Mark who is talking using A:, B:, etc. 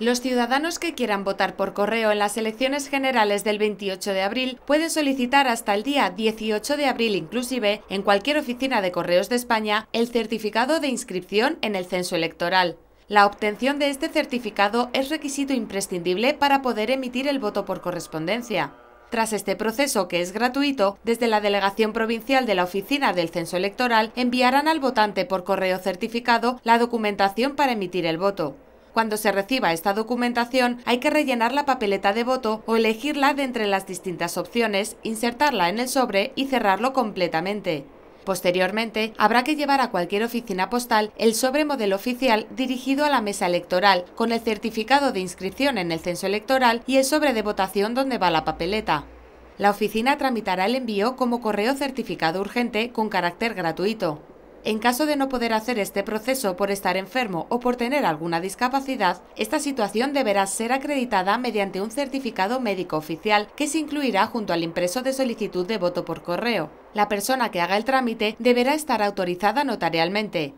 A: Los ciudadanos que quieran votar por correo en las elecciones generales del 28 de abril pueden solicitar hasta el día 18 de abril inclusive en cualquier oficina de correos de España el certificado de inscripción en el censo electoral. La obtención de este certificado es requisito imprescindible para poder emitir el voto por correspondencia. Tras este proceso, que es gratuito, desde la Delegación Provincial de la Oficina del Censo Electoral enviarán al votante por correo certificado la documentación para emitir el voto. Cuando se reciba esta documentación, hay que rellenar la papeleta de voto o elegirla de entre las distintas opciones, insertarla en el sobre y cerrarlo completamente. Posteriormente, habrá que llevar a cualquier oficina postal el sobre modelo oficial dirigido a la mesa electoral, con el certificado de inscripción en el censo electoral y el sobre de votación donde va la papeleta. La oficina tramitará el envío como correo certificado urgente con carácter gratuito. En caso de no poder hacer este proceso por estar enfermo o por tener alguna discapacidad, esta situación deberá ser acreditada mediante un certificado médico oficial que se incluirá junto al impreso de solicitud de voto por correo. La persona que haga el trámite deberá estar autorizada notarialmente.